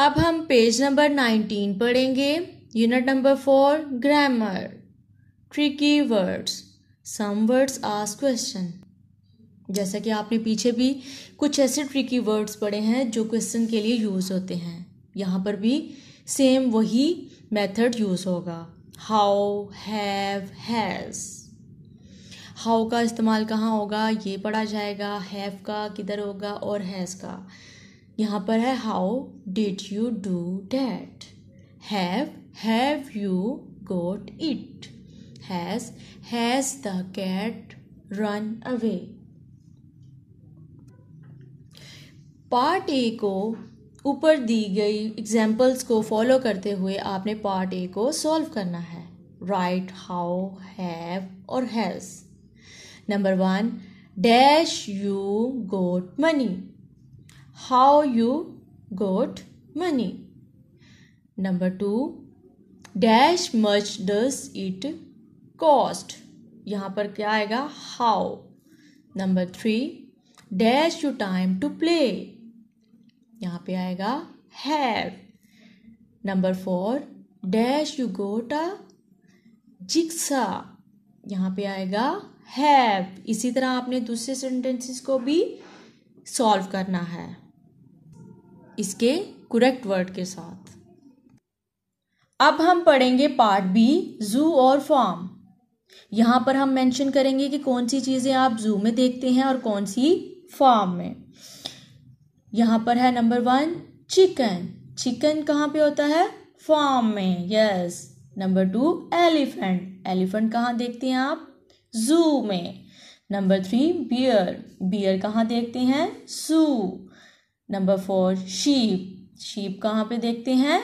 अब हम page number nineteen पढ़ेंगे unit number four grammar tricky words some words ask question जैसा कि आपने पीछे भी कुछ ऐसे ट्रिकी वर्ड्स पढ़े हैं जो क्वेश्चन के लिए यूज़ होते हैं यहाँ पर भी सेम वही मेथड यूज़ होगा हाउ हैव हैज़ हाउ का इस्तेमाल कहाँ होगा ये पढ़ा जाएगा हैव का किधर होगा और हैज़ का यहाँ पर है how did you do that have have you got it has has the cat run away part A को ऊपर दी गई एग्जाम्पल्स को फॉलो करते हुए आपने पार्ट ए को सॉल्व करना है राइट हाउ हैव और has number one dash you got money how you got money. Number two, dash much does it cost? यहाँ पर क्या आएगा how number three dash you time to play यहाँ पे आएगा have number four dash you got a jigsaw यहाँ पे आएगा हैव इसी तरह आपने दूसरे सेंटेंसेस को भी सॉल्व करना है इसके करेक्ट वर्ड के साथ अब हम पढ़ेंगे पार्ट बी जू और फार्म यहां पर हम मेंशन करेंगे कि कौन सी चीज़ें आप जू में देखते हैं और कौन सी फार्म में यहां पर है नंबर वन चिकन चिकन कहां पे होता है फार्म में yes number two elephant elephant कहां देखते हैं आप जू में नंबर थ्री बियर बियर कहां देखते हैं so number four sheep sheep कहाँ पे देखते हैं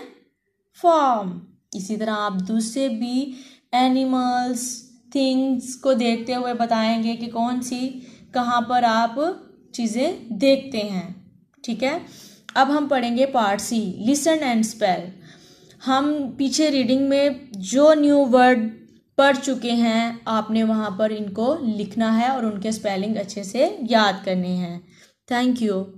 फॉर्म इसी तरह आप दूसरे भी एनिमल्स थिंग्स को देखते हुए बताएंगे कि कौन सी कहाँ पर आप चीज़ें देखते हैं ठीक है अब हम पढ़ेंगे part C listen and spell हम पीछे रीडिंग में जो न्यू वर्ड पढ़ चुके हैं आपने वहाँ पर इनको लिखना है और उनके स्पेलिंग अच्छे से याद करने हैं थैंक यू